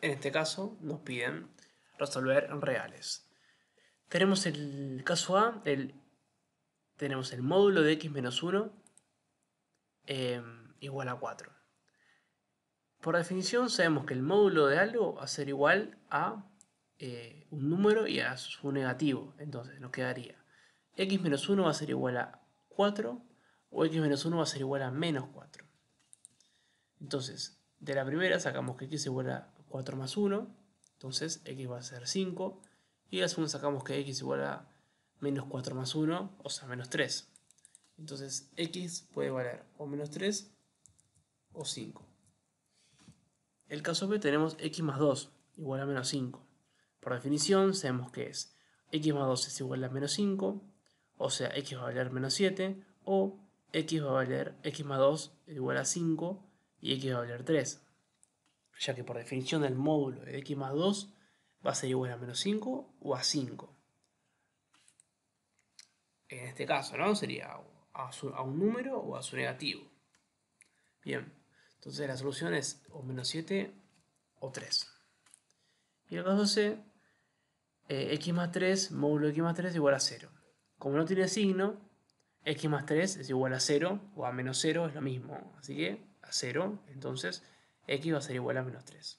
En este caso nos piden resolver reales. Tenemos el caso A, tenemos el módulo de x menos 1 em, igual a 4. Por definición sabemos que el módulo de algo va a ser igual a eh, un número y a su negativo. Entonces nos quedaría x menos 1 va a ser igual a 4 o x menos 1 va a ser igual a menos 4. Entonces, de la primera sacamos que x es igual a 4 más 1, entonces x va a ser 5, y la sacamos que x igual a menos 4 más 1, o sea, menos 3. Entonces x puede valer o menos 3 o 5. El caso B tenemos x más 2 igual a menos 5. Por definición sabemos que es x más 2 es igual a menos 5, o sea, x va a valer menos 7, o x va a valer, x más 2 es igual a 5 y x va a valer 3 ya que por definición del módulo de x más 2 va a ser igual a menos 5 o a 5. En este caso, ¿no? Sería a, un número o a su negativo. Bien, entonces la solución es o menos 7 o 3. Y el caso C, eh, x más 3, módulo de x más 3 igual a 0. Como no tiene signo, x más 3 es igual a 0 o a menos 0 es lo mismo. Así que a 0, entonces x va a ser igual a menos 3.